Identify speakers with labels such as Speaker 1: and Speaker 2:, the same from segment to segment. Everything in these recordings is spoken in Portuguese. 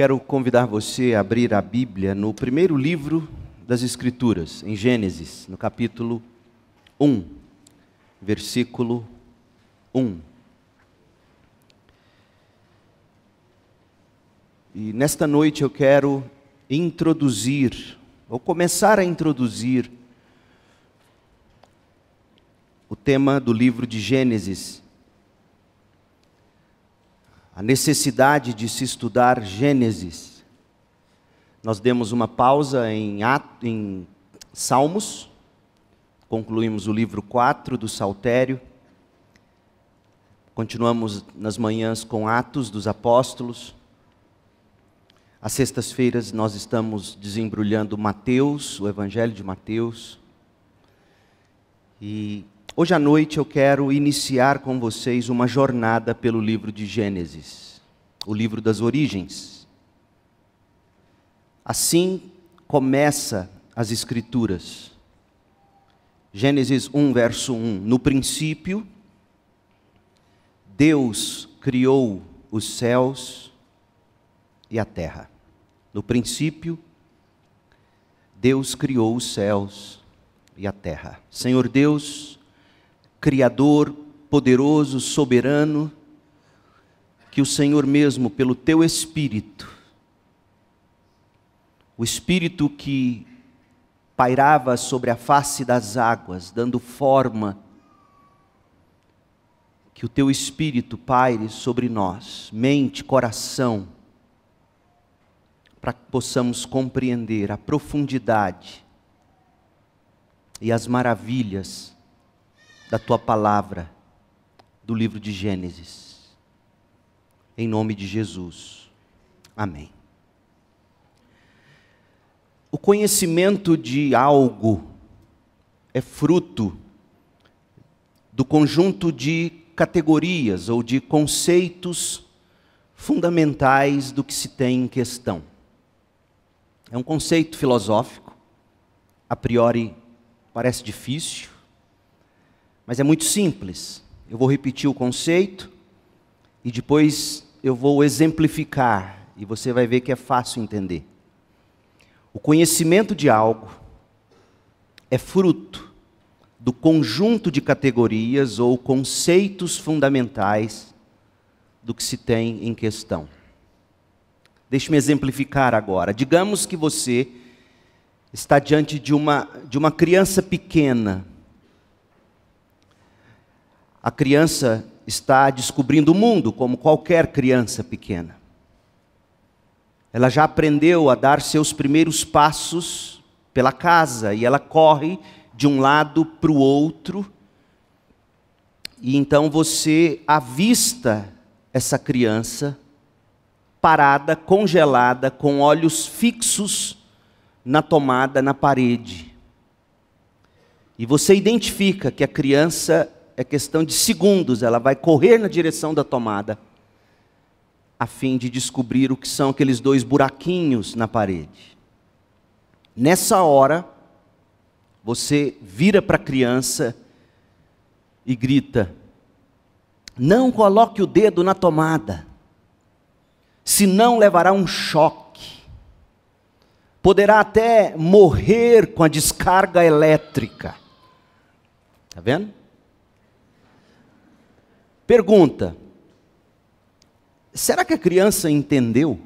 Speaker 1: Quero convidar você a abrir a Bíblia no primeiro livro das Escrituras, em Gênesis, no capítulo 1, versículo 1. E nesta noite eu quero introduzir, ou começar a introduzir, o tema do livro de Gênesis, a necessidade de se estudar Gênesis. Nós demos uma pausa em, ato, em Salmos, concluímos o livro 4 do Saltério, continuamos nas manhãs com Atos dos Apóstolos. Às sextas-feiras nós estamos desembrulhando Mateus, o Evangelho de Mateus. E Hoje à noite eu quero iniciar com vocês uma jornada pelo livro de Gênesis, o livro das origens. Assim começa as Escrituras. Gênesis 1, verso 1. No princípio, Deus criou os céus e a terra. No princípio, Deus criou os céus e a terra. Senhor Deus, Criador, poderoso, soberano, que o Senhor mesmo, pelo teu Espírito, o Espírito que pairava sobre a face das águas, dando forma, que o teu Espírito paire sobre nós, mente, coração, para que possamos compreender a profundidade e as maravilhas da tua palavra, do livro de Gênesis. Em nome de Jesus. Amém. O conhecimento de algo é fruto do conjunto de categorias ou de conceitos fundamentais do que se tem em questão. É um conceito filosófico, a priori parece difícil, mas é muito simples. Eu vou repetir o conceito e depois eu vou exemplificar e você vai ver que é fácil entender. O conhecimento de algo é fruto do conjunto de categorias ou conceitos fundamentais do que se tem em questão. Deixe-me exemplificar agora. Digamos que você está diante de uma, de uma criança pequena a criança está descobrindo o mundo, como qualquer criança pequena. Ela já aprendeu a dar seus primeiros passos pela casa e ela corre de um lado para o outro. E então você avista essa criança parada, congelada, com olhos fixos na tomada, na parede. E você identifica que a criança é questão de segundos, ela vai correr na direção da tomada, a fim de descobrir o que são aqueles dois buraquinhos na parede. Nessa hora, você vira para a criança e grita: Não coloque o dedo na tomada, senão levará um choque. Poderá até morrer com a descarga elétrica. Está vendo? Pergunta: será que a criança entendeu?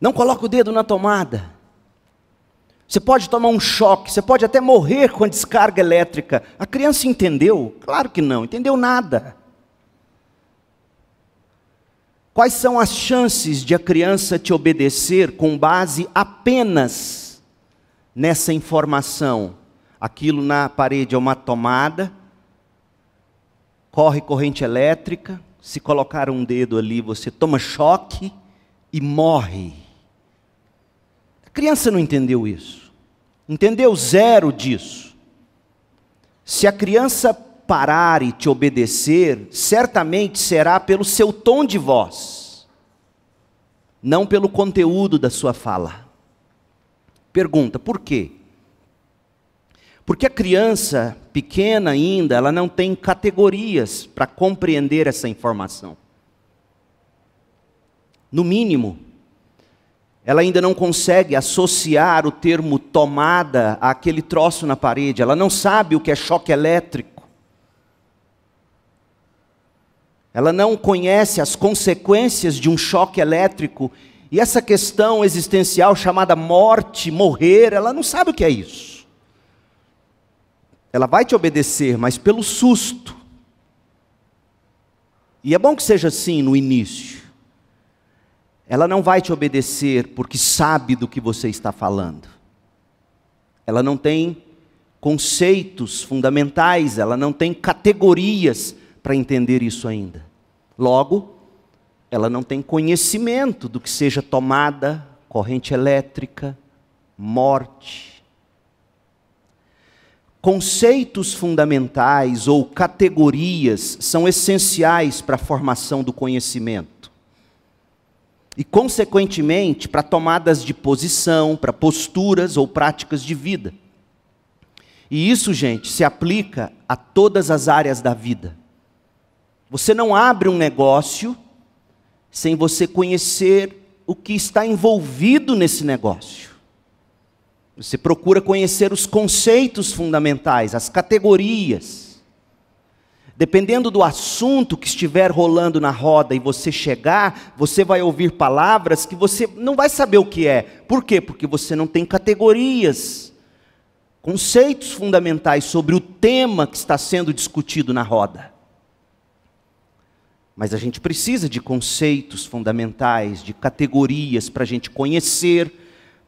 Speaker 1: Não coloca o dedo na tomada. Você pode tomar um choque, você pode até morrer com a descarga elétrica. A criança entendeu? Claro que não, entendeu nada. Quais são as chances de a criança te obedecer com base apenas nessa informação? Aquilo na parede é uma tomada, corre corrente elétrica, se colocar um dedo ali, você toma choque e morre. A criança não entendeu isso. Entendeu zero disso. Se a criança parar e te obedecer, certamente será pelo seu tom de voz, não pelo conteúdo da sua fala. Pergunta: por quê? Porque a criança pequena ainda, ela não tem categorias para compreender essa informação. No mínimo, ela ainda não consegue associar o termo tomada àquele troço na parede, ela não sabe o que é choque elétrico. Ela não conhece as consequências de um choque elétrico e essa questão existencial chamada morte, morrer, ela não sabe o que é isso. Ela vai te obedecer, mas pelo susto. E é bom que seja assim no início. Ela não vai te obedecer porque sabe do que você está falando. Ela não tem conceitos fundamentais, ela não tem categorias para entender isso ainda. Logo, ela não tem conhecimento do que seja tomada, corrente elétrica, morte, Conceitos fundamentais ou categorias são essenciais para a formação do conhecimento. E, consequentemente, para tomadas de posição, para posturas ou práticas de vida. E isso, gente, se aplica a todas as áreas da vida. Você não abre um negócio sem você conhecer o que está envolvido nesse negócio. Você procura conhecer os conceitos fundamentais, as categorias. Dependendo do assunto que estiver rolando na roda e você chegar, você vai ouvir palavras que você não vai saber o que é. Por quê? Porque você não tem categorias, conceitos fundamentais sobre o tema que está sendo discutido na roda. Mas a gente precisa de conceitos fundamentais, de categorias para a gente conhecer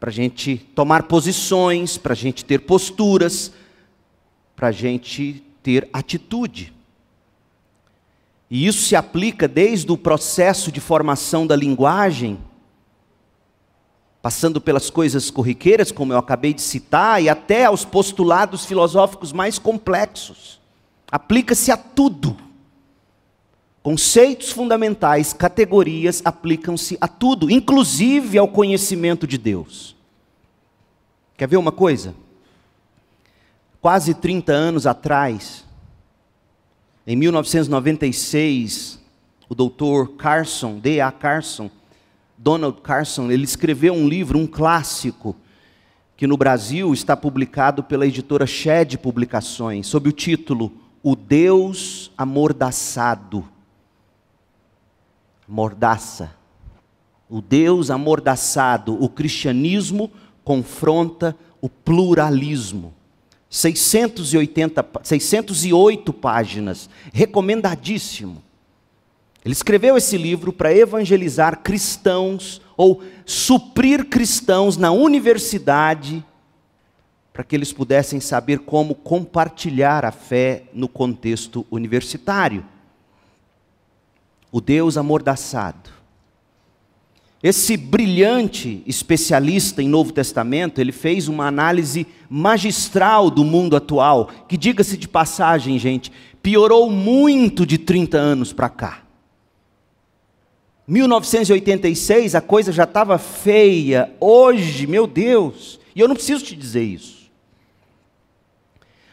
Speaker 1: para a gente tomar posições, para a gente ter posturas, para a gente ter atitude. E isso se aplica desde o processo de formação da linguagem, passando pelas coisas corriqueiras, como eu acabei de citar, e até aos postulados filosóficos mais complexos. Aplica-se a tudo. Conceitos fundamentais, categorias aplicam-se a tudo, inclusive ao conhecimento de Deus. Quer ver uma coisa? Quase 30 anos atrás, em 1996, o doutor Carson, D.A. Carson, Donald Carson, ele escreveu um livro, um clássico, que no Brasil está publicado pela editora Shed Publicações, sob o título O Deus Amordaçado mordaça. O Deus amordaçado, o cristianismo confronta o pluralismo. 680, 608 páginas, recomendadíssimo. Ele escreveu esse livro para evangelizar cristãos ou suprir cristãos na universidade, para que eles pudessem saber como compartilhar a fé no contexto universitário o Deus amordaçado. Esse brilhante especialista em Novo Testamento, ele fez uma análise magistral do mundo atual, que diga-se de passagem, gente, piorou muito de 30 anos para cá. 1986 a coisa já estava feia, hoje, meu Deus, e eu não preciso te dizer isso.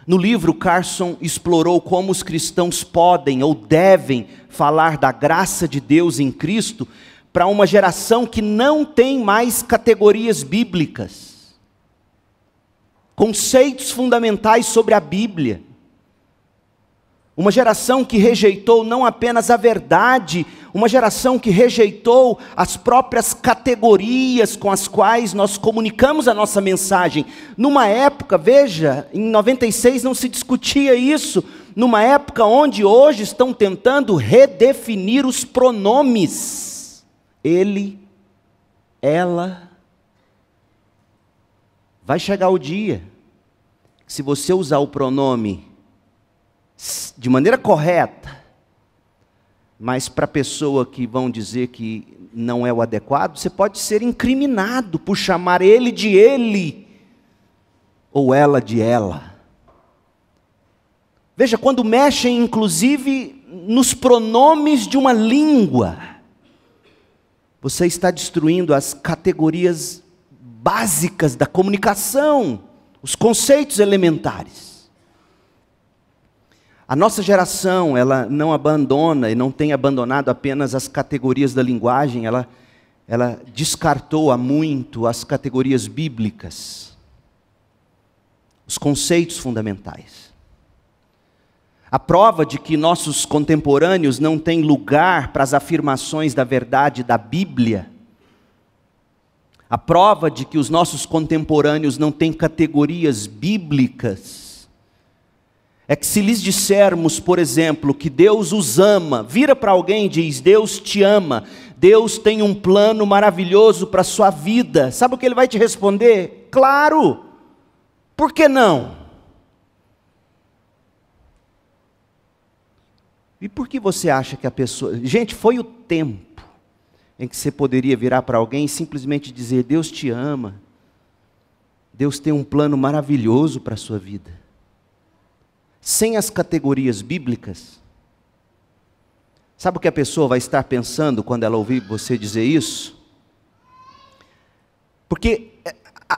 Speaker 1: No livro, Carson explorou como os cristãos podem ou devem falar da graça de Deus em Cristo para uma geração que não tem mais categorias bíblicas, conceitos fundamentais sobre a Bíblia. Uma geração que rejeitou não apenas a verdade uma geração que rejeitou as próprias categorias com as quais nós comunicamos a nossa mensagem. Numa época, veja, em 96 não se discutia isso, numa época onde hoje estão tentando redefinir os pronomes. Ele, ela. Vai chegar o dia se você usar o pronome de maneira correta, mas para a pessoa que vão dizer que não é o adequado, você pode ser incriminado por chamar ele de ele ou ela de ela. Veja, quando mexem, inclusive, nos pronomes de uma língua, você está destruindo as categorias básicas da comunicação, os conceitos elementares. A nossa geração, ela não abandona e não tem abandonado apenas as categorias da linguagem, ela, ela descartou há muito as categorias bíblicas, os conceitos fundamentais. A prova de que nossos contemporâneos não têm lugar para as afirmações da verdade da Bíblia, a prova de que os nossos contemporâneos não têm categorias bíblicas, é que se lhes dissermos, por exemplo, que Deus os ama, vira para alguém e diz: Deus te ama, Deus tem um plano maravilhoso para a sua vida, sabe o que ele vai te responder? Claro! Por que não? E por que você acha que a pessoa. Gente, foi o tempo em que você poderia virar para alguém e simplesmente dizer: Deus te ama, Deus tem um plano maravilhoso para a sua vida sem as categorias bíblicas, sabe o que a pessoa vai estar pensando quando ela ouvir você dizer isso? Porque eh,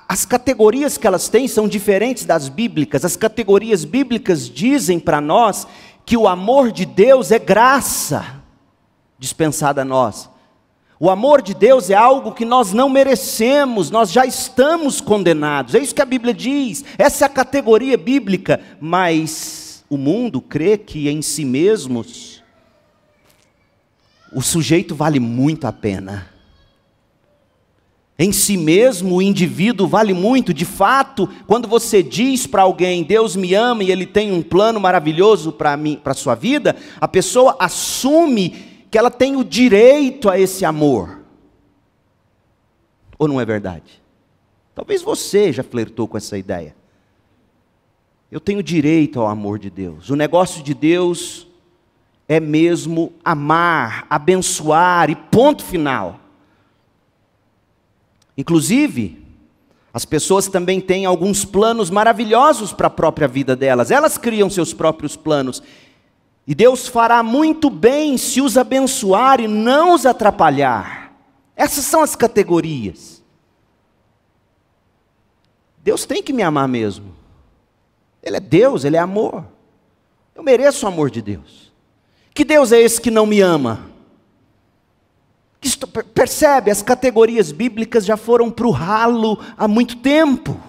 Speaker 1: as categorias que elas têm são diferentes das bíblicas. As categorias bíblicas dizem para nós que o amor de Deus é graça dispensada a nós. O amor de Deus é algo que nós não merecemos, nós já estamos condenados. É isso que a Bíblia diz. Essa é a categoria bíblica, mas o mundo crê que em si mesmos o sujeito vale muito a pena. Em si mesmo, o indivíduo vale muito. De fato, quando você diz para alguém, Deus me ama e Ele tem um plano maravilhoso para mim, para sua vida, a pessoa assume que ela tem o direito a esse amor. Ou não é verdade? Talvez você já flertou com essa ideia. Eu tenho direito ao amor de Deus. O negócio de Deus é mesmo amar, abençoar e ponto final. Inclusive, as pessoas também têm alguns planos maravilhosos para a própria vida delas. Elas criam seus próprios planos. E Deus fará muito bem se os abençoar e não os atrapalhar. Essas são as categorias. Deus tem que me amar mesmo. Ele é Deus, ele é amor. Eu mereço o amor de Deus. Que Deus é esse que não me ama? Isto, percebe, as categorias bíblicas já foram para o ralo há muito tempo.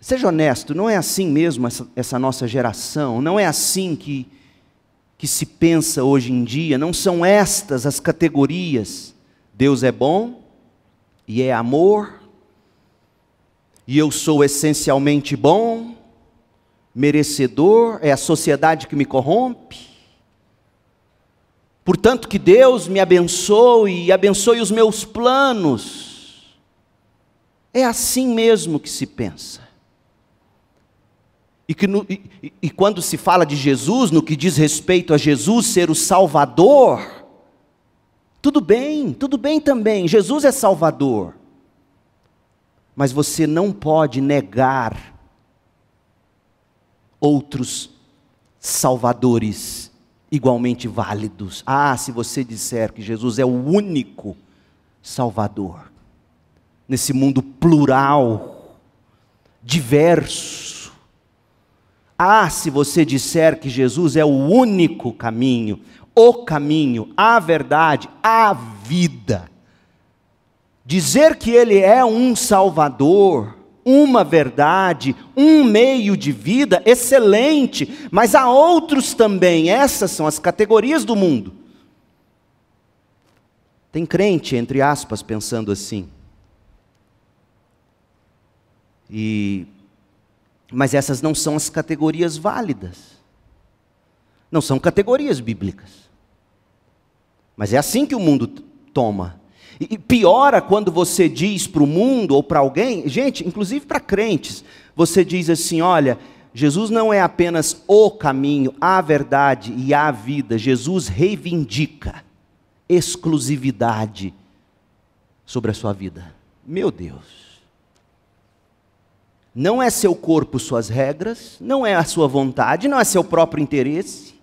Speaker 1: Seja honesto, não é assim mesmo essa, essa, nossa geração, não é assim que, que se pensa hoje em dia, não são estas as categorias. Deus é bom e é amor e eu sou essencialmente bom, merecedor, é a sociedade que me corrompe. Portanto, que Deus me abençoe e abençoe os meus planos. É assim mesmo que se pensa. E, que no, e, e quando se fala de Jesus, no que diz respeito a Jesus ser o Salvador, tudo bem, tudo bem também, Jesus é Salvador mas você não pode negar outros salvadores igualmente válidos. Ah, se você disser que Jesus é o único salvador nesse mundo plural, diverso. Ah, se você disser que Jesus é o único caminho, o caminho, a verdade, a vida. Dizer que ele é um salvador, uma verdade, um meio de vida, excelente, mas há outros também, essas são as categorias do mundo. Tem crente, entre aspas, pensando assim. E mas essas não são as categorias válidas. Não são categorias bíblicas. Mas é assim que o mundo toma. E piora quando você diz para o mundo ou para alguém, gente, inclusive para crentes, você diz assim: olha, Jesus não é apenas o caminho, a verdade e a vida. Jesus reivindica exclusividade sobre a sua vida. Meu Deus. Não é seu corpo suas regras, não é a sua vontade, não é seu próprio interesse.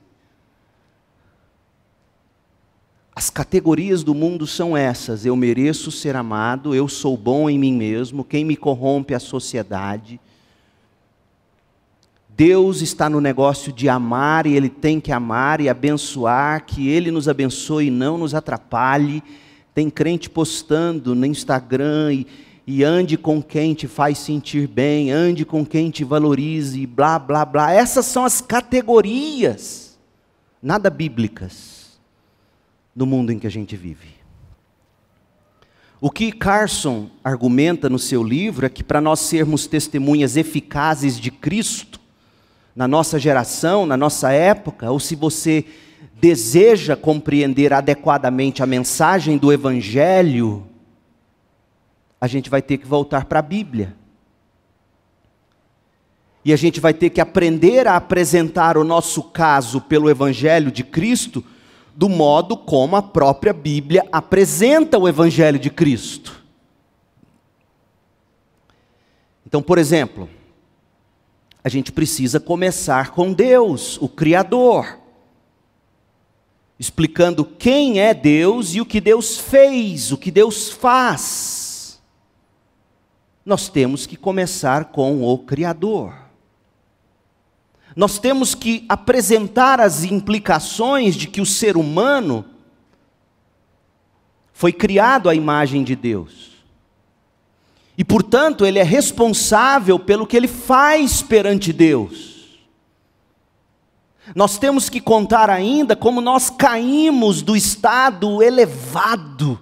Speaker 1: As categorias do mundo são essas: eu mereço ser amado, eu sou bom em mim mesmo, quem me corrompe é a sociedade. Deus está no negócio de amar e Ele tem que amar e abençoar, que Ele nos abençoe e não nos atrapalhe. Tem crente postando no Instagram e, e ande com quem te faz sentir bem, ande com quem te valorize, blá, blá, blá. Essas são as categorias, nada bíblicas no mundo em que a gente vive. O que Carson argumenta no seu livro é que para nós sermos testemunhas eficazes de Cristo, na nossa geração, na nossa época, ou se você deseja compreender adequadamente a mensagem do Evangelho, a gente vai ter que voltar para a Bíblia. E a gente vai ter que aprender a apresentar o nosso caso pelo Evangelho de Cristo do modo como a própria Bíblia apresenta o Evangelho de Cristo. Então, por exemplo, a gente precisa começar com Deus, o Criador, explicando quem é Deus e o que Deus fez, o que Deus faz. Nós temos que começar com o Criador nós temos que apresentar as implicações de que o ser humano foi criado à imagem de Deus. E, portanto, ele é responsável pelo que ele faz perante Deus. Nós temos que contar ainda como nós caímos do estado elevado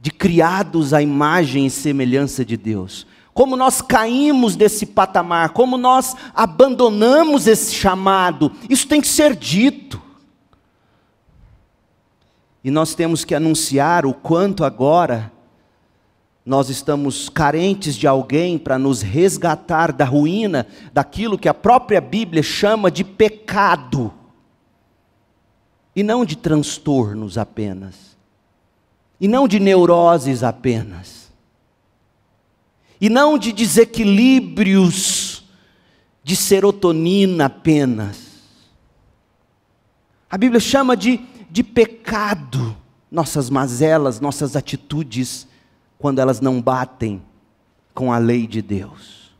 Speaker 1: de criados à imagem e semelhança de Deus como nós caímos desse patamar, como nós abandonamos esse chamado. Isso tem que ser dito. E nós temos que anunciar o quanto agora nós estamos carentes de alguém para nos resgatar da ruína, daquilo que a própria Bíblia chama de pecado, e não de transtornos apenas, e não de neuroses apenas e não de desequilíbrios de serotonina apenas. A Bíblia chama de, de pecado nossas mazelas, nossas atitudes, quando elas não batem com a lei de Deus.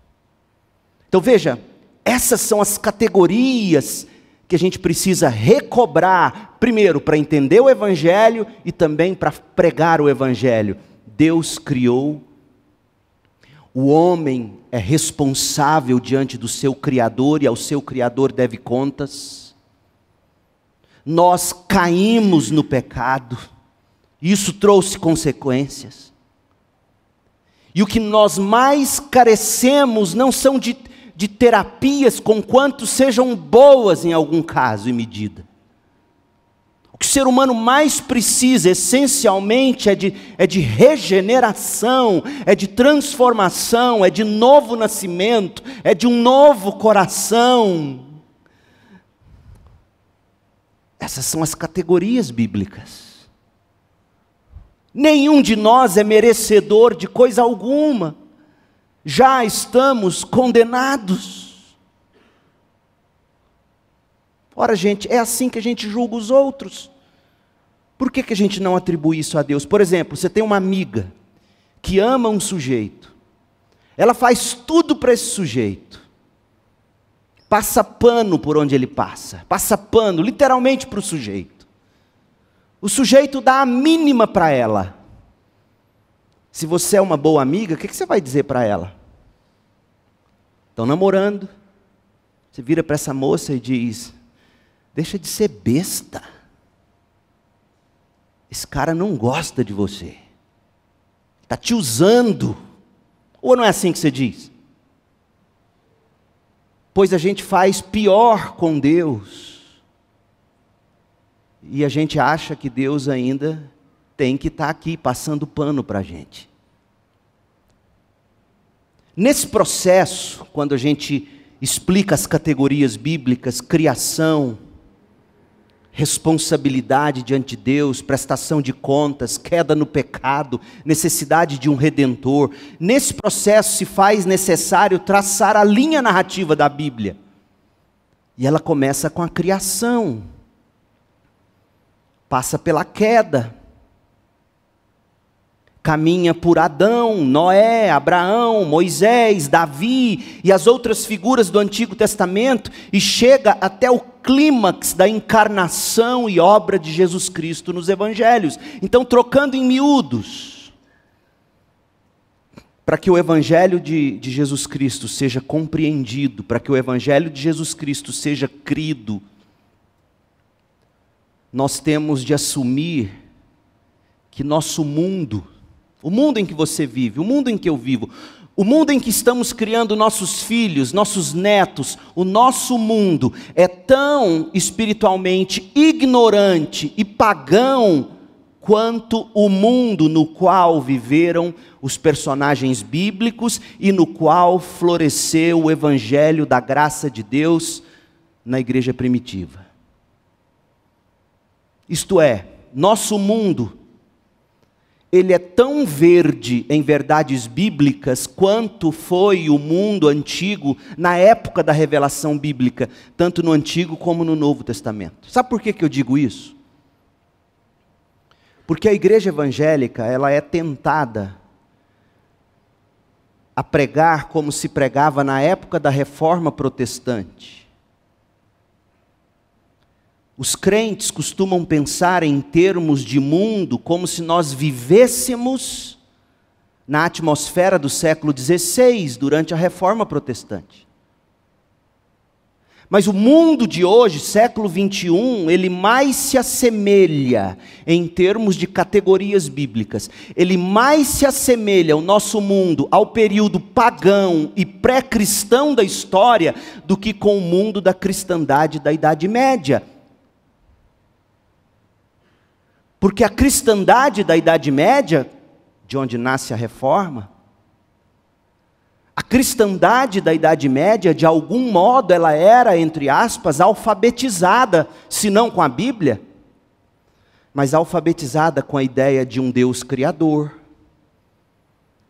Speaker 1: Então veja, essas são as categorias que a gente precisa recobrar, primeiro para entender o Evangelho e também para pregar o Evangelho. Deus criou o homem é responsável diante do seu Criador e ao seu Criador deve contas. Nós caímos no pecado, isso trouxe consequências. E o que nós mais carecemos não são de, de terapias, com quanto sejam boas em algum caso e medida. O que o ser humano mais precisa, essencialmente, é de, é de regeneração, é de transformação, é de novo nascimento, é de um novo coração. Essas são as categorias bíblicas. Nenhum de nós é merecedor de coisa alguma, já estamos condenados. Ora, gente, é assim que a gente julga os outros. Por que, que a gente não atribui isso a Deus? Por exemplo, você tem uma amiga que ama um sujeito, ela faz tudo para esse sujeito, passa pano por onde ele passa, passa pano literalmente para o sujeito. O sujeito dá a mínima para ela. Se você é uma boa amiga, o que, que você vai dizer para ela? Estão namorando. Você vira para essa moça e diz: Deixa de ser besta. Esse cara não gosta de você. Está te usando. Ou não é assim que você diz? Pois a gente faz pior com Deus. E a gente acha que Deus ainda tem que estar tá aqui passando pano para a gente. Nesse processo, quando a gente explica as categorias bíblicas, criação, responsabilidade diante de Deus, prestação de contas, queda no pecado, necessidade de um redentor. Nesse processo se faz necessário traçar a linha narrativa da Bíblia. E ela começa com a criação, passa pela queda, caminha por Adão, Noé, Abraão, Moisés, Davi e as outras figuras do Antigo Testamento e chega até o clímax da encarnação e obra de Jesus Cristo nos evangelhos. Então, trocando em miúdos, para que o evangelho de, de Jesus Cristo seja compreendido, para que o evangelho de Jesus Cristo seja crido, nós temos de assumir que nosso mundo o mundo em que você vive, o mundo em que eu vivo, o mundo em que estamos criando nossos filhos, nossos netos, o nosso mundo é tão espiritualmente ignorante e pagão quanto o mundo no qual viveram os personagens bíblicos e no qual floresceu o evangelho da graça de Deus na igreja primitiva. Isto é, nosso mundo ele é tão verde em verdades bíblicas quanto foi o mundo antigo na época da revelação bíblica, tanto no Antigo como no Novo Testamento. Sabe por que, que eu digo isso? Porque a igreja evangélica ela é tentada a pregar como se pregava na época da reforma protestante os crentes costumam pensar em termos de mundo como se nós vivêssemos na atmosfera do século XVI, durante a reforma protestante. Mas o mundo de hoje, século XXI, ele mais se assemelha, em termos de categorias bíblicas, ele mais se assemelha, o nosso mundo, ao período pagão e pré-cristão da história, do que com o mundo da cristandade da Idade Média. Porque a cristandade da Idade Média, de onde nasce a reforma, a cristandade da Idade Média, de algum modo, ela era, entre aspas, alfabetizada, se não com a Bíblia, mas alfabetizada com a ideia de um Deus criador,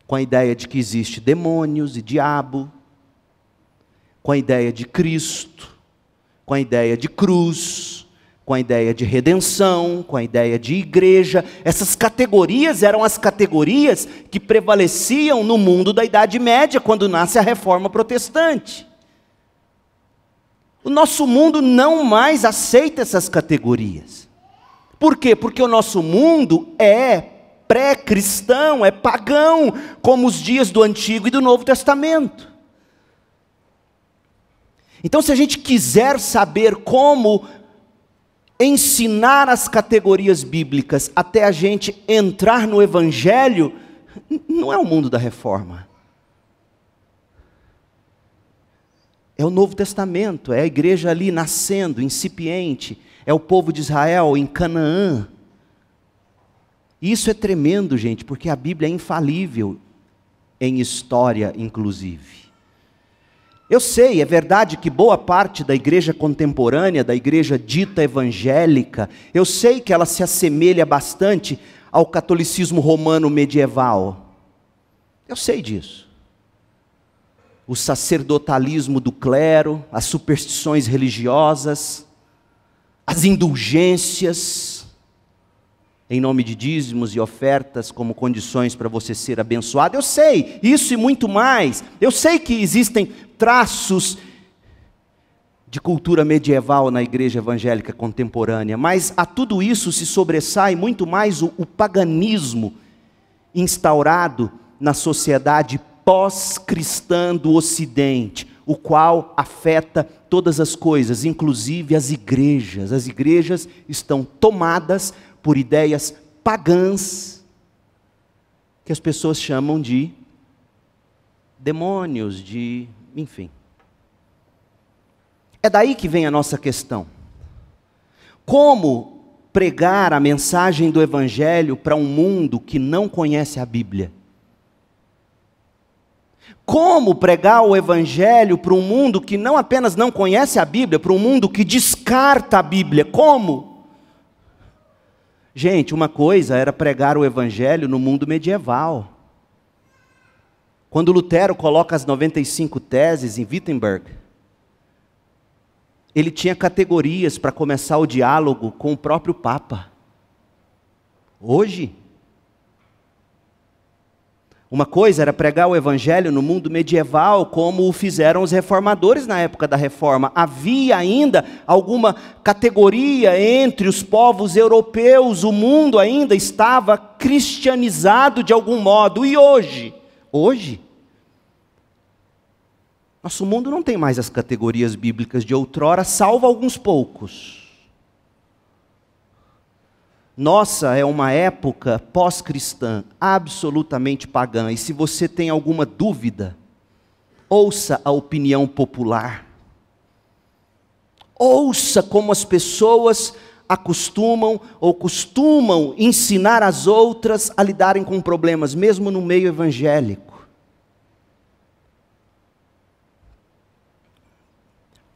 Speaker 1: com a ideia de que existe demônios e diabo, com a ideia de Cristo, com a ideia de cruz, com a ideia de redenção, com a ideia de igreja. Essas categorias eram as categorias que prevaleciam no mundo da Idade Média, quando nasce a reforma protestante. O nosso mundo não mais aceita essas categorias. Por quê? Porque o nosso mundo é pré-cristão, é pagão, como os dias do Antigo e do Novo Testamento. Então, se a gente quiser saber como ensinar as categorias bíblicas até a gente entrar no Evangelho, não é o mundo da reforma. É o Novo Testamento, é a igreja ali nascendo, incipiente, é o povo de Israel em Canaã. Isso é tremendo, gente, porque a Bíblia é infalível, em história, inclusive. Eu sei, é verdade que boa parte da igreja contemporânea, da igreja dita evangélica, eu sei que ela se assemelha bastante ao catolicismo romano medieval. Eu sei disso. O sacerdotalismo do clero, as superstições religiosas, as indulgências, em nome de dízimos e ofertas como condições para você ser abençoado. Eu sei isso e muito mais. Eu sei que existem traços de cultura medieval na igreja evangélica contemporânea, mas a tudo isso se sobressai muito mais o, o paganismo instaurado na sociedade pós-cristã do Ocidente, o qual afeta todas as coisas, inclusive as igrejas. As igrejas estão tomadas por ideias pagãs que as pessoas chamam de demônios, de. enfim. É daí que vem a nossa questão. Como pregar a mensagem do Evangelho para um mundo que não conhece a Bíblia? Como pregar o Evangelho para um mundo que não apenas não conhece a Bíblia, para um mundo que descarta a Bíblia? Como? Gente, uma coisa era pregar o evangelho no mundo medieval. Quando Lutero coloca as 95 teses em Wittenberg, ele tinha categorias para começar o diálogo com o próprio Papa. Hoje, uma coisa era pregar o evangelho no mundo medieval, como o fizeram os reformadores na época da reforma. Havia ainda alguma categoria entre os povos europeus, o mundo ainda estava cristianizado de algum modo. E hoje? Hoje? Nosso mundo não tem mais as categorias bíblicas de outrora, salvo alguns poucos. Nossa é uma época pós-cristã, absolutamente pagã. E se você tem alguma dúvida, ouça a opinião popular. Ouça como as pessoas acostumam ou costumam ensinar as outras a lidarem com problemas, mesmo no meio evangélico.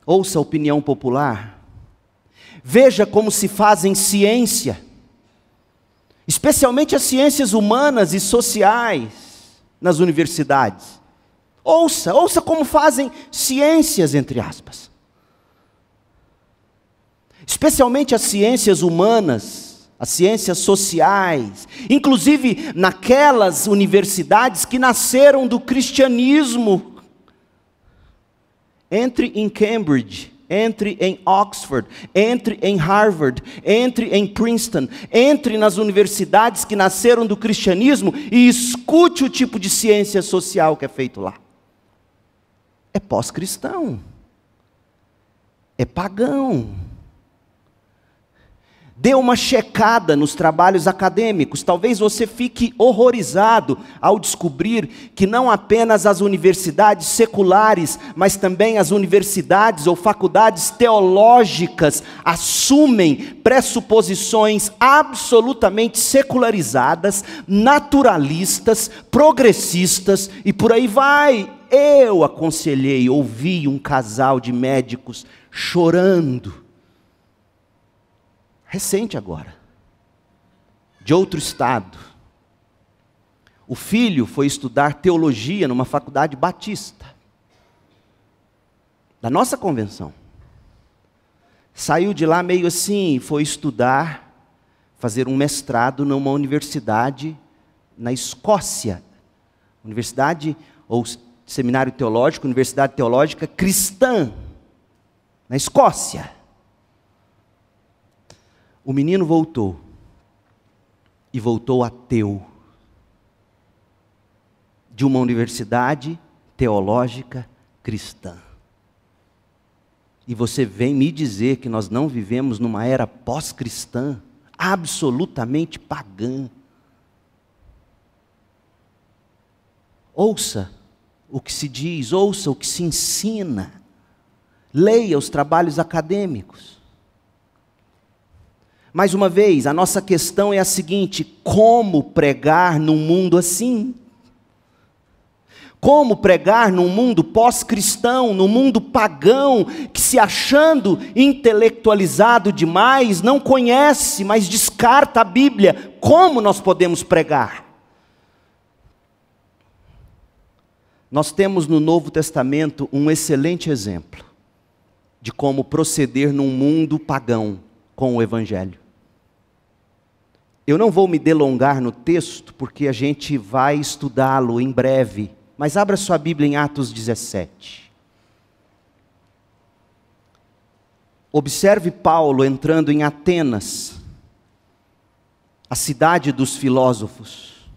Speaker 1: Ouça a opinião popular. Veja como se fazem ciência especialmente as ciências humanas e sociais nas universidades. Ouça, ouça como fazem ciências, entre aspas. Especialmente as ciências humanas, as ciências sociais, inclusive naquelas universidades que nasceram do cristianismo. Entre em Cambridge entre em Oxford, entre em Harvard, entre em Princeton, entre nas universidades que nasceram do cristianismo e escute o tipo de ciência social que é feito lá. É pós-cristão, é pagão Dê uma checada nos trabalhos acadêmicos. Talvez você fique horrorizado ao descobrir que não apenas as universidades seculares, mas também as universidades ou faculdades teológicas assumem pressuposições absolutamente secularizadas, naturalistas, progressistas e por aí vai. Eu aconselhei, ouvi um casal de médicos chorando recente agora, de outro estado. O filho foi estudar teologia numa faculdade batista, da nossa convenção. Saiu de lá meio assim e foi estudar, fazer um mestrado numa universidade na Escócia. Universidade ou seminário teológico, universidade teológica cristã, na Escócia. O menino voltou e voltou ateu de uma universidade teológica cristã. E você vem me dizer que nós não vivemos numa era pós-cristã, absolutamente pagã. Ouça o que se diz, ouça o que se ensina, leia os trabalhos acadêmicos. Mais uma vez, a nossa questão é a seguinte: como pregar num mundo assim? Como pregar num mundo pós-cristão, num mundo pagão, que se achando intelectualizado demais, não conhece, mas descarta a Bíblia? Como nós podemos pregar? Nós temos no Novo Testamento um excelente exemplo de como proceder num mundo pagão com o Evangelho. Eu não vou me delongar no texto, porque a gente vai estudá-lo em breve, mas abra sua Bíblia em Atos 17. Observe Paulo entrando em Atenas, a cidade dos filósofos.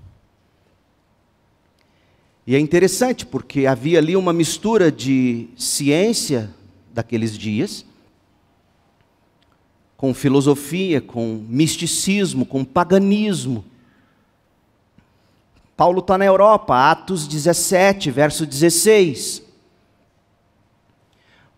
Speaker 1: E é interessante porque havia ali uma mistura de ciência daqueles dias com filosofia, com misticismo, com paganismo. Paulo está na Europa, Atos 17, verso 16.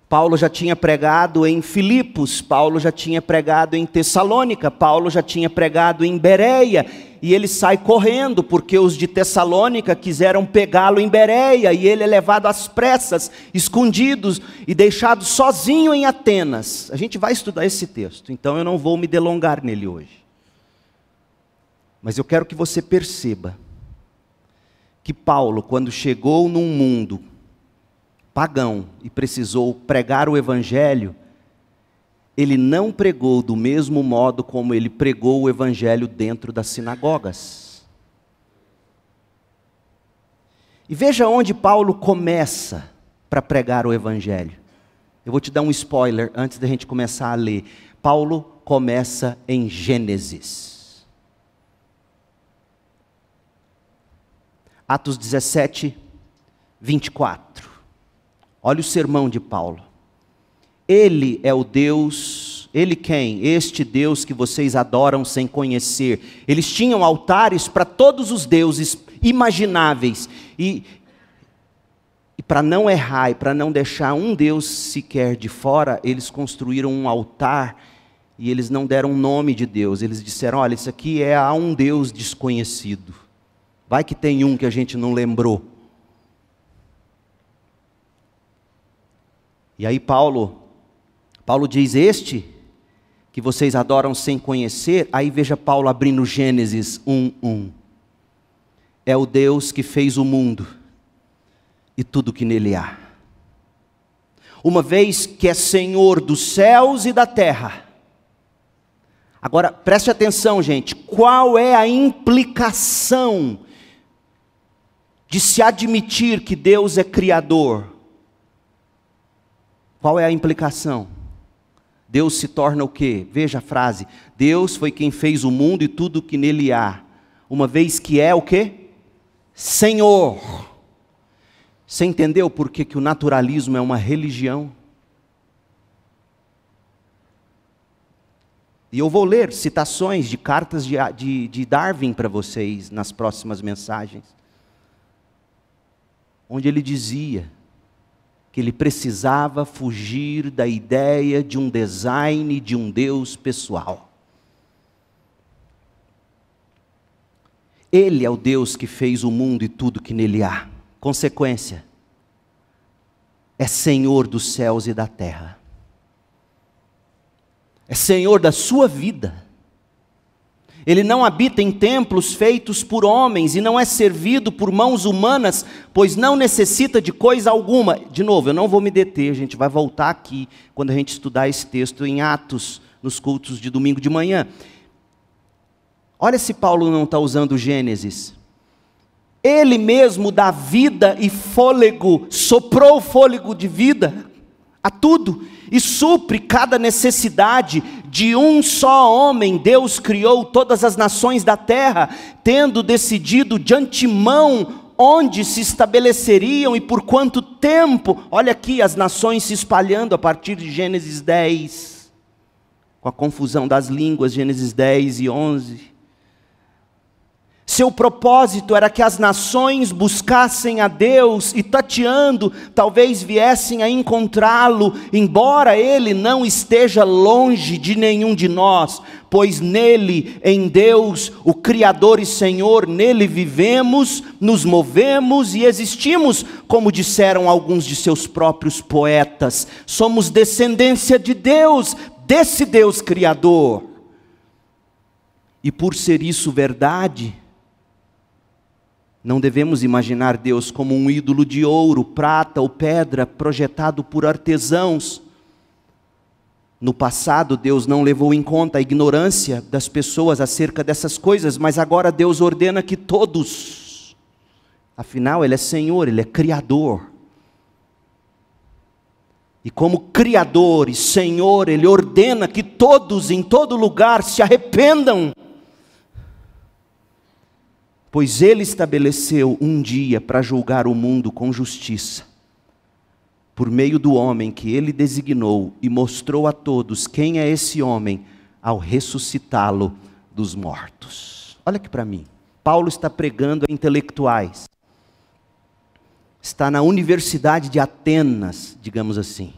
Speaker 1: Paulo já tinha pregado em Filipos, Paulo já tinha pregado em Tessalônica, Paulo já tinha pregado em Bereia, e ele sai correndo, porque os de Tessalônica quiseram pegá-lo em Bereia, e ele é levado às pressas, escondidos e deixado sozinho em Atenas. A gente vai estudar esse texto, então eu não vou me delongar nele hoje. Mas eu quero que você perceba que Paulo, quando chegou num mundo pagão e precisou pregar o evangelho, ele não pregou do mesmo modo como ele pregou o evangelho dentro das sinagogas. E veja onde Paulo começa para pregar o evangelho. Eu vou te dar um spoiler antes da gente começar a ler. Paulo começa em Gênesis. Atos 17, 24. Olha o sermão de Paulo. Ele é o Deus, ele quem? Este Deus que vocês adoram sem conhecer. Eles tinham altares para todos os deuses imagináveis. E, e para não errar e para não deixar um Deus sequer de fora, eles construíram um altar e eles não deram o nome de Deus. Eles disseram: olha, isso aqui é a um Deus desconhecido. Vai que tem um que a gente não lembrou. E aí Paulo, Paulo diz: Este que vocês adoram sem conhecer, aí veja Paulo abrindo Gênesis 1:1. É o Deus que fez o mundo e tudo que nele há. Uma vez que é Senhor dos céus e da terra. Agora preste atenção, gente, qual é a implicação de se admitir que Deus é criador? Qual é a implicação? Deus se torna o quê? Veja a frase: Deus foi quem fez o mundo e tudo que nele há. Uma vez que é o quê? Senhor. Você entendeu por que, que o naturalismo é uma religião? E eu vou ler citações de cartas de, de, de Darwin para vocês nas próximas mensagens, onde ele dizia que ele precisava fugir da ideia de um design de um Deus pessoal. Ele é o Deus que fez o mundo e tudo que nele há. Consequência, é Senhor dos céus e da terra. É Senhor da sua vida ele não habita em templos feitos por homens e não é servido por mãos humanas, pois não necessita de coisa alguma. De novo, eu não vou me deter, a gente vai voltar aqui quando a gente estudar esse texto em Atos, nos cultos de domingo de manhã. Olha se Paulo não está usando Gênesis. Ele mesmo dá vida e fôlego, soprou o fôlego de vida a tudo e supre cada necessidade. De um só homem, Deus criou todas as nações da terra, tendo decidido de antemão onde se estabeleceriam e por quanto tempo. Olha aqui as nações se espalhando a partir de Gênesis 10, com a confusão das línguas, Gênesis 10 e 11. Seu propósito era que as nações buscassem a Deus e, tateando, talvez viessem a encontrá-lo, embora ele não esteja longe de nenhum de nós, pois nele, em Deus, o Criador e Senhor, nele vivemos, nos movemos e existimos, como disseram alguns de seus próprios poetas. Somos descendência de Deus, desse Deus Criador. E por ser isso verdade, não devemos imaginar Deus como um ídolo de ouro, prata ou pedra projetado por artesãos. No passado, Deus não levou em conta a ignorância das pessoas acerca dessas coisas, mas agora Deus ordena que todos, afinal, Ele é Senhor, Ele é Criador. E como Criador e Senhor, Ele ordena que todos, em todo lugar, se arrependam pois ele estabeleceu um dia para julgar o mundo com justiça, por meio do homem que ele designou e mostrou a todos quem é esse homem ao ressuscitá-lo dos mortos. Olha aqui para mim. Paulo está pregando a intelectuais. Está na Universidade de Atenas, digamos assim.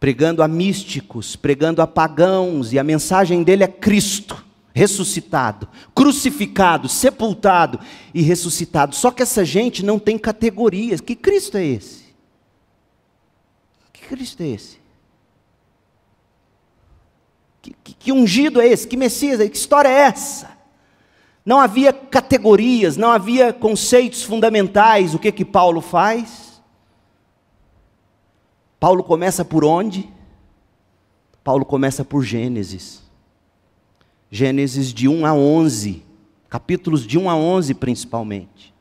Speaker 1: Pregando a místicos, pregando a pagãos, e a mensagem dele é Cristo ressuscitado, crucificado, sepultado e ressuscitado. Só que essa gente não tem categorias. Que Cristo é esse? Que Cristo é esse? Que, que, que ungido é esse? Que Messias é Que história é essa? Não havia categorias, não havia conceitos fundamentais. O que que Paulo faz? Paulo começa por onde? Paulo começa por Gênesis. Gênesis de 1 a 11, capítulos de 1 a 11 principalmente.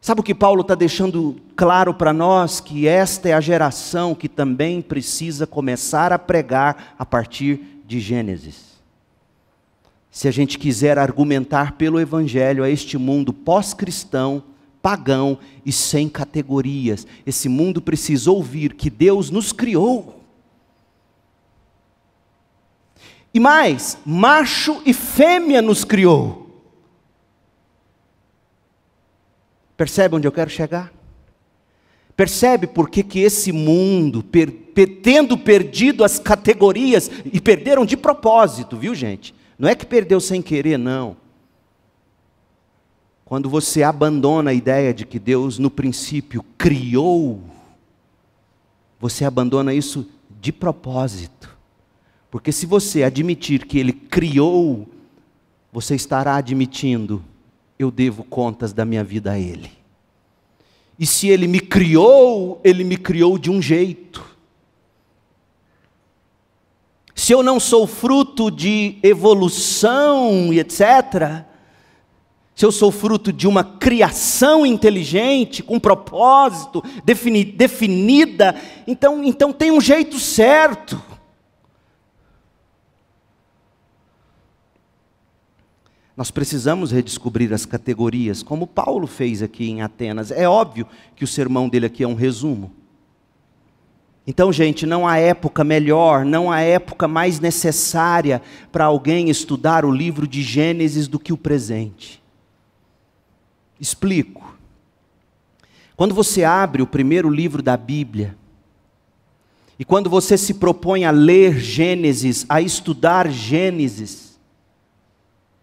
Speaker 1: Sabe o que Paulo está deixando claro para nós? Que esta é a geração que também precisa começar a pregar a partir de Gênesis. Se a gente quiser argumentar pelo Evangelho a este mundo pós-cristão, pagão e sem categorias, esse mundo precisa ouvir que Deus nos criou E mais, macho e fêmea nos criou. Percebe onde eu quero chegar? Percebe por que, que esse mundo, per, per, tendo perdido as categorias, e perderam de propósito, viu gente? Não é que perdeu sem querer, não. Quando você abandona a ideia de que Deus, no princípio, criou, você abandona isso de propósito. Porque se você admitir que Ele criou, você estará admitindo: eu devo contas da minha vida a Ele. E se Ele me criou, Ele me criou de um jeito. Se eu não sou fruto de evolução e etc., se eu sou fruto de uma criação inteligente, com propósito defini definida, então, então tem um jeito certo. Nós precisamos redescobrir as categorias, como Paulo fez aqui em Atenas. É óbvio que o sermão dele aqui é um resumo. Então, gente, não há época melhor, não há época mais necessária para alguém estudar o livro de Gênesis do que o presente. Explico. Quando você abre o primeiro livro da Bíblia, e quando você se propõe a ler Gênesis, a estudar Gênesis,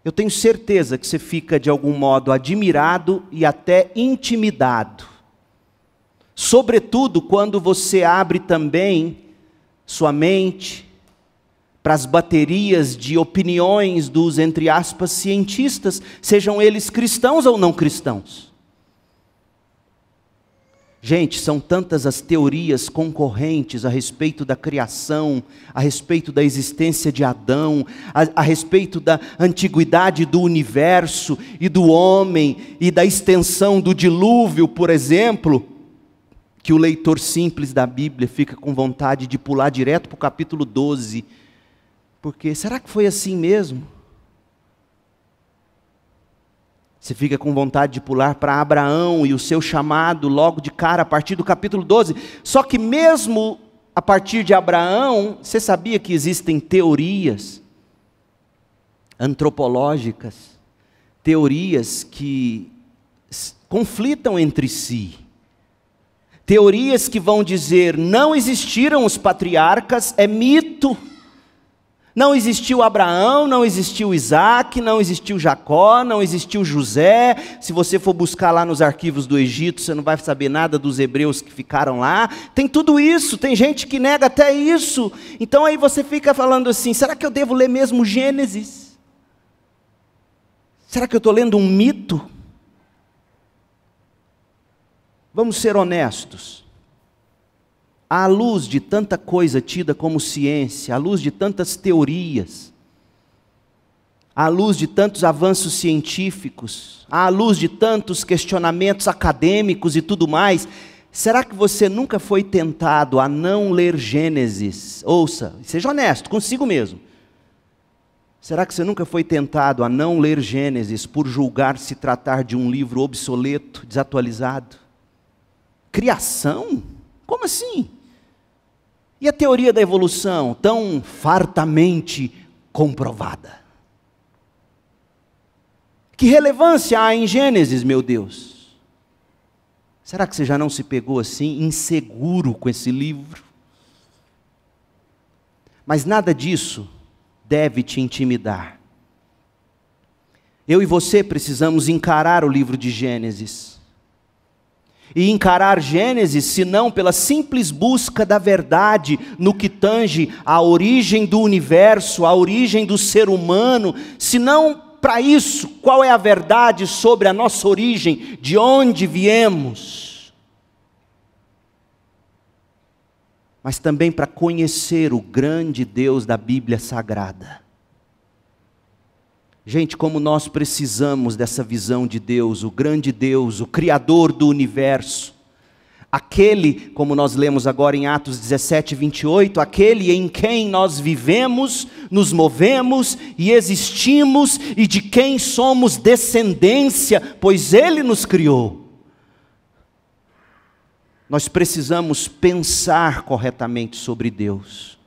Speaker 1: eu tenho certeza que você fica de algum modo admirado e até intimidado. Sobretudo quando você abre também sua mente para as baterias de opiniões dos, entre aspas, cientistas, sejam eles cristãos ou não cristãos. Gente, são tantas as teorias concorrentes a respeito da criação, a respeito da existência de Adão, a, a, respeito da antiguidade do universo e do homem e da extensão do dilúvio, por exemplo, que o leitor simples da Bíblia fica com vontade de pular direto para o capítulo 12, porque será que foi assim mesmo? Você fica com vontade de pular para Abraão e o seu chamado logo de cara, a partir do capítulo 12. Só que, mesmo a partir de Abraão, você sabia que existem teorias antropológicas, teorias que conflitam entre si. Teorias que vão dizer não existiram os patriarcas, é mito. Não existiu Abraão, não existiu Isaac, não existiu Jacó, não existiu José. Se você for buscar lá nos arquivos do Egito, você não vai saber nada dos hebreus que ficaram lá. Tem tudo isso, tem gente que nega até isso. Então aí você fica falando assim: será que eu devo ler mesmo Gênesis? Será que eu estou lendo um mito? Vamos ser honestos à luz de tanta coisa tida como ciência, à luz de tantas teorias, à luz de tantos avanços científicos, à luz de tantos questionamentos acadêmicos e tudo mais, será que você nunca foi tentado a não ler Gênesis? Ouça, seja honesto consigo mesmo. Será que você nunca foi tentado a não ler Gênesis por julgar se tratar de um livro obsoleto, desatualizado? Criação? Como assim? E a teoria da evolução, tão fartamente comprovada? Que relevância há em Gênesis, meu Deus? Será que você já não se pegou assim, inseguro com esse livro? Mas nada disso deve te intimidar. Eu e você precisamos encarar o livro de Gênesis e encarar Gênesis se não pela simples busca da verdade no que tange à origem do universo, à origem do ser humano, se não para isso, qual é a verdade sobre a nossa origem, de onde viemos. Mas também para conhecer o grande Deus da Bíblia Sagrada Gente, como nós precisamos dessa visão de Deus, o grande Deus, o Criador do universo. Aquele, como nós lemos agora em Atos 17, 28, aquele em quem nós vivemos, nos movemos e existimos e de quem somos descendência, pois ele nos criou. Nós precisamos pensar corretamente sobre Deus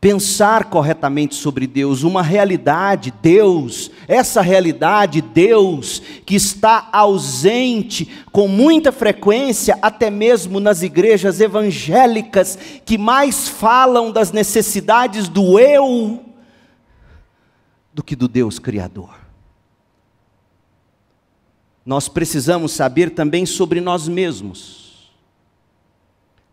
Speaker 1: pensar corretamente sobre Deus, uma realidade, Deus, essa realidade, Deus, que está ausente com muita frequência, até mesmo nas igrejas evangélicas, que mais falam das necessidades do eu do que do Deus Criador. Nós precisamos saber também sobre nós mesmos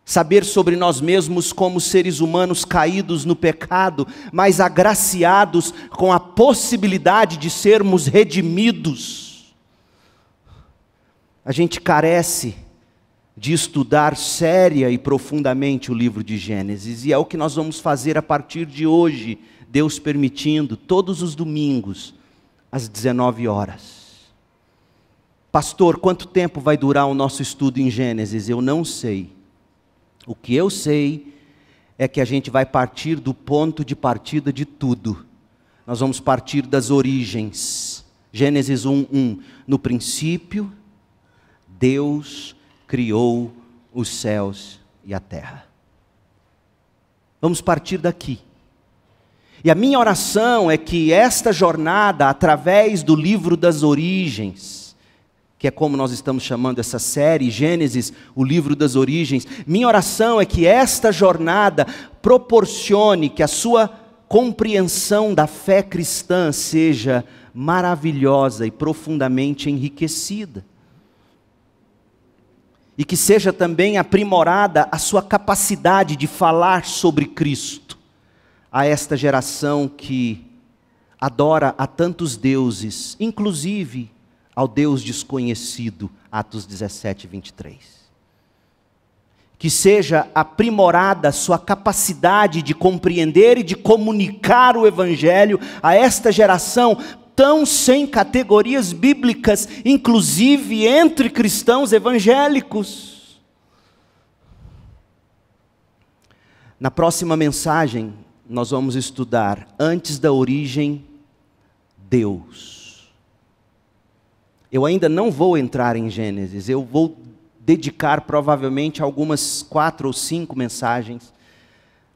Speaker 1: saber sobre nós mesmos como seres humanos caídos no pecado, mas agraciados com a possibilidade de sermos redimidos. A gente carece de estudar séria e profundamente o livro de Gênesis, e é o que nós vamos fazer a partir de hoje, Deus permitindo, todos os domingos, às 19 horas. Pastor, quanto tempo vai durar o nosso estudo em Gênesis? Eu não sei. O que eu sei é que a gente vai partir do ponto de partida de tudo. Nós vamos partir das origens. Gênesis 1, 1. No princípio, Deus criou os céus e a terra. Vamos partir daqui. E a minha oração é que esta jornada, através do livro das origens, que é como nós estamos chamando essa série, Gênesis, o livro das origens. Minha oração é que esta jornada proporcione que a sua compreensão da fé cristã seja maravilhosa e profundamente enriquecida. E que seja também aprimorada a sua capacidade de falar sobre Cristo a esta geração que adora a tantos deuses, inclusive ao Deus desconhecido, Atos 17, 23. Que seja aprimorada sua capacidade de compreender e de comunicar o Evangelho a esta geração tão sem categorias bíblicas, inclusive entre cristãos evangélicos. Na próxima mensagem, nós vamos estudar antes da origem, Deus. Eu ainda não vou entrar em Gênesis, eu vou dedicar provavelmente algumas quatro ou cinco mensagens,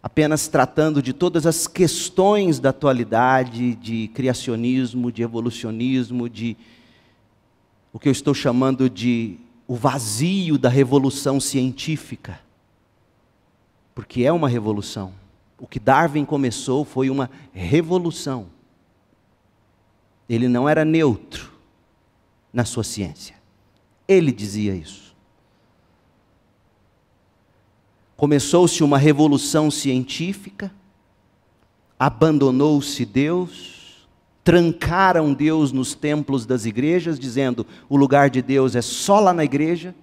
Speaker 1: apenas tratando de todas as questões da atualidade, de criacionismo, de evolucionismo, de o que eu estou chamando de o vazio da revolução científica. Porque é uma revolução. O que Darwin começou foi uma revolução. Ele não era neutro na sua ciência. Ele dizia isso. Começou-se uma revolução científica, abandonou-se Deus, trancaram Deus nos templos das igrejas, dizendo: o lugar de Deus é só lá na igreja.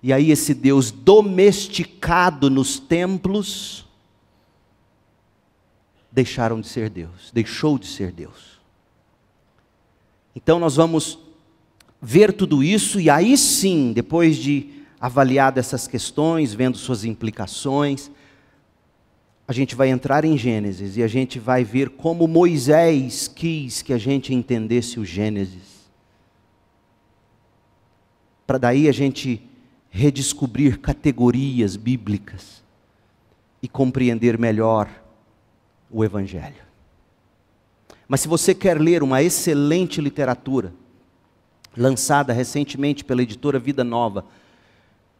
Speaker 1: E aí, esse Deus domesticado nos templos, deixaram de ser Deus, deixou de ser Deus. Então nós vamos ver tudo isso e aí sim, depois de avaliado essas questões, vendo suas implicações, a gente vai entrar em Gênesis e a gente vai ver como Moisés quis que a gente entendesse o Gênesis. Para daí a gente redescobrir categorias bíblicas e compreender melhor o Evangelho. Mas se você quer ler uma excelente literatura, lançada recentemente pela editora Vida Nova,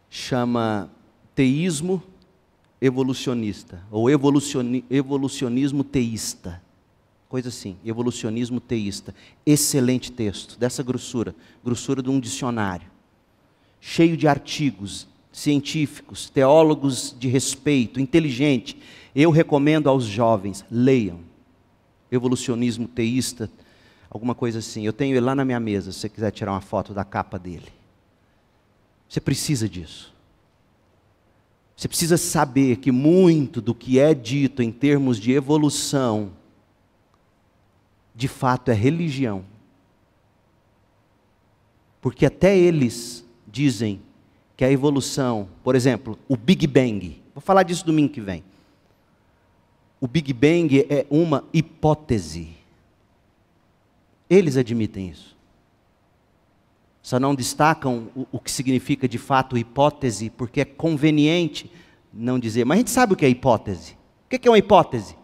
Speaker 1: chama Teísmo Evolucionista, ou evolucioni Evolucionismo Teísta. Coisa assim, evolucionismo teísta. Excelente texto, dessa grossura, grossura de um dicionário, cheio de artigos científicos, teólogos de respeito, inteligente. Eu recomendo aos jovens, leiam evolucionismo teísta, alguma coisa assim. Eu tenho ele lá na minha mesa, se você quiser tirar uma foto da capa dele. Você precisa disso. Você precisa saber que muito do que é dito em termos de evolução, de fato é religião. Porque até eles dizem que a evolução, por exemplo, o Big Bang, vou falar disso domingo que vem o Big Bang é uma hipótese. Eles admitem isso. Só não destacam o, o que significa de fato hipótese, porque é conveniente não dizer. Mas a gente sabe o que é hipótese. O que é uma hipótese?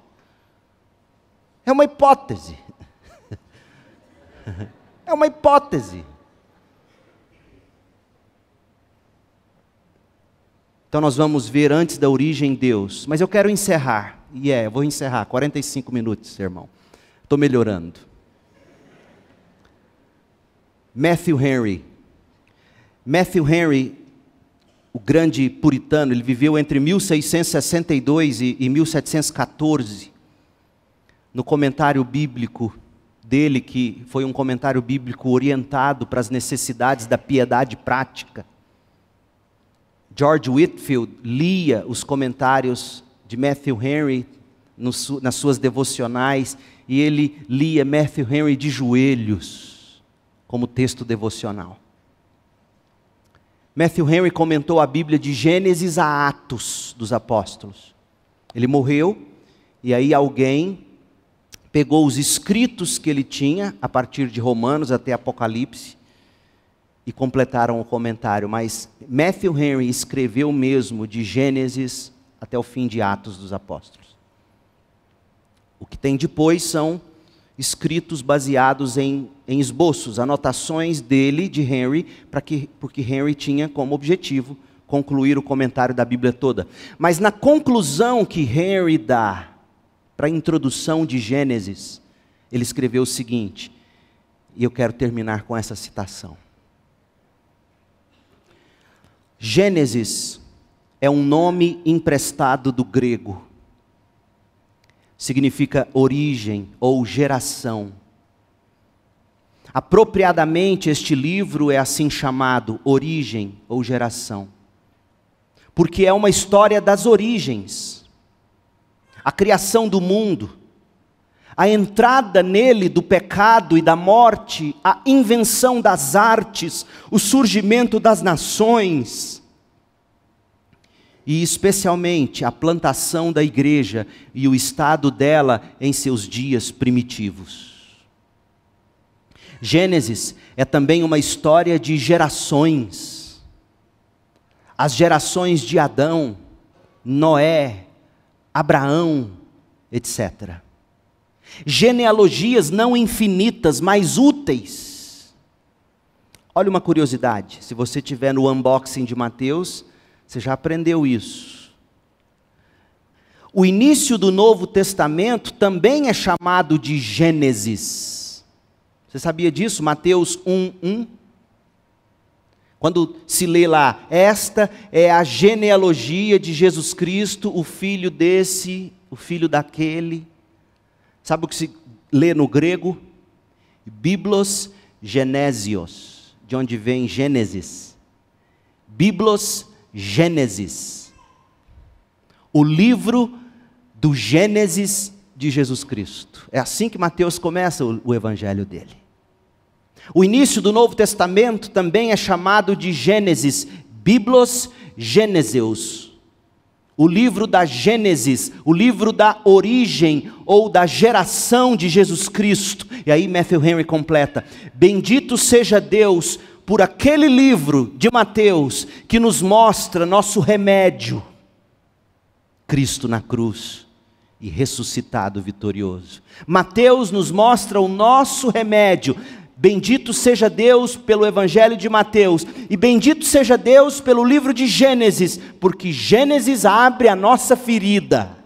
Speaker 1: É uma hipótese. é uma hipótese. É Então nós vamos ver antes da origem Deus. Mas eu quero encerrar. E yeah, é, vou encerrar. 45 minutos, irmão. Estou melhorando. Matthew Henry. Matthew Henry, o grande puritano, ele viveu entre 1662 e, e 1714. No comentário bíblico dele, que foi um comentário bíblico orientado para as necessidades da piedade prática, George Whitfield lia os comentários de Matthew Henry nas suas devocionais e ele lia Matthew Henry de joelhos, como texto devocional. Matthew Henry comentou a Bíblia de Gênesis a Atos dos Apóstolos. Ele morreu e aí alguém pegou os escritos que ele tinha, a partir de Romanos até Apocalipse, e completaram o comentário, mas Matthew Henry escreveu mesmo de Gênesis até o fim de Atos dos Apóstolos. O que tem depois são escritos baseados em, em esboços, anotações dele, de Henry, que, porque Henry tinha como objetivo concluir o comentário da Bíblia toda. Mas na conclusão que Henry dá para a introdução de Gênesis, ele escreveu o seguinte, e eu quero terminar com essa citação. Gênesis é um nome emprestado do grego. Significa origem ou geração. Apropriadamente, este livro é assim chamado Origem ou Geração, porque é uma história das origens, a criação do mundo a entrada nele do pecado e da morte, a invenção das artes, o surgimento das nações, e especialmente a plantação da igreja e o estado dela em seus dias primitivos. Gênesis é também uma história de gerações. As gerações de Adão, Noé, Abraão, etc. Genealogias não infinitas, mas úteis. Olha uma curiosidade, se você tiver no unboxing de Mateus, você já aprendeu isso. O início do Novo Testamento também é chamado de Gênesis. Você sabia disso? Mateus 1, 1. Quando se lê lá, esta é a genealogia de Jesus Cristo, o filho desse, o filho daquele. Sabe o que se lê no grego? Biblos Genésios, de onde vem Gênesis. Biblos Gênesis. O livro do Gênesis de Jesus Cristo. É assim que Mateus começa o, o evangelho dele. O início do Novo Testamento também é chamado de Gênesis, Biblos Gêneseus o livro da Gênesis, o livro da origem ou da geração de Jesus Cristo. E aí Matthew Henry completa: Bendito seja Deus por aquele livro de Mateus que nos mostra nosso remédio, Cristo na cruz e ressuscitado vitorioso. Mateus nos mostra o nosso remédio, Bendito seja Deus pelo Evangelho de Mateus, e bendito seja Deus pelo livro de Gênesis, porque Gênesis abre a nossa ferida.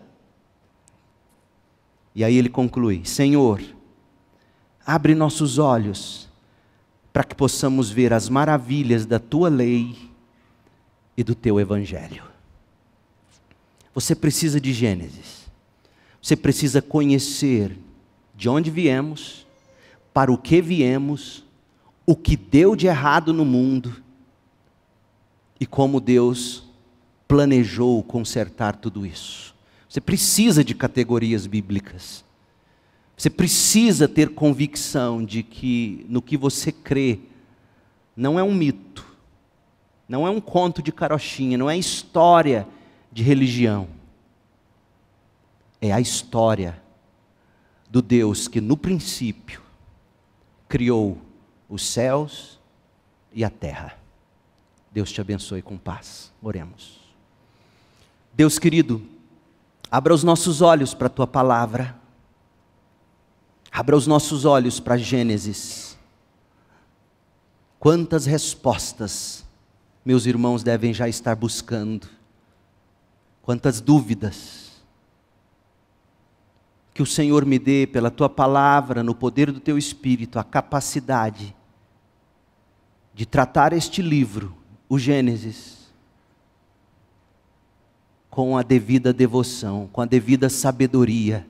Speaker 1: E aí ele conclui: Senhor, abre nossos olhos, para que possamos ver as maravilhas da tua lei e do teu Evangelho. Você precisa de Gênesis, você precisa conhecer de onde viemos para o que viemos, o que deu de errado no mundo e como Deus planejou consertar tudo isso. Você precisa de categorias bíblicas. Você precisa ter convicção de que no que você crê não é um mito, não é um conto de carochinha, não é história de religião. É a história do Deus que no princípio criou os céus e a terra. Deus te abençoe com paz. Oremos. Deus querido, abra os nossos olhos para a tua palavra. Abra os nossos olhos para Gênesis. Quantas respostas meus irmãos devem já estar buscando. Quantas dúvidas que o Senhor me dê, pela tua palavra, no poder do teu espírito, a capacidade de tratar este livro, o Gênesis, com a devida devoção, com a devida sabedoria,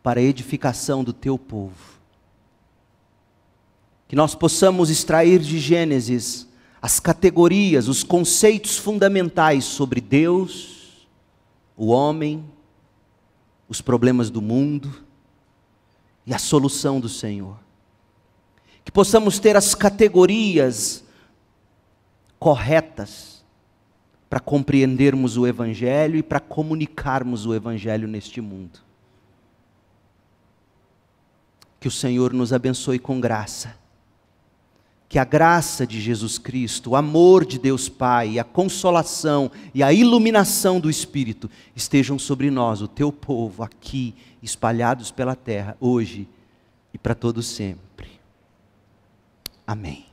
Speaker 1: para a edificação do teu povo. Que nós possamos extrair de Gênesis as categorias, os conceitos fundamentais sobre Deus, o homem, os problemas do mundo e a solução do Senhor. Que possamos ter as categorias corretas para compreendermos o Evangelho e para comunicarmos o Evangelho neste mundo. Que o Senhor nos abençoe com graça que a graça de Jesus Cristo, o amor de Deus Pai, a consolação e a iluminação do Espírito estejam sobre nós, o teu povo, aqui, espalhados pela terra, hoje e para todo sempre. Amém.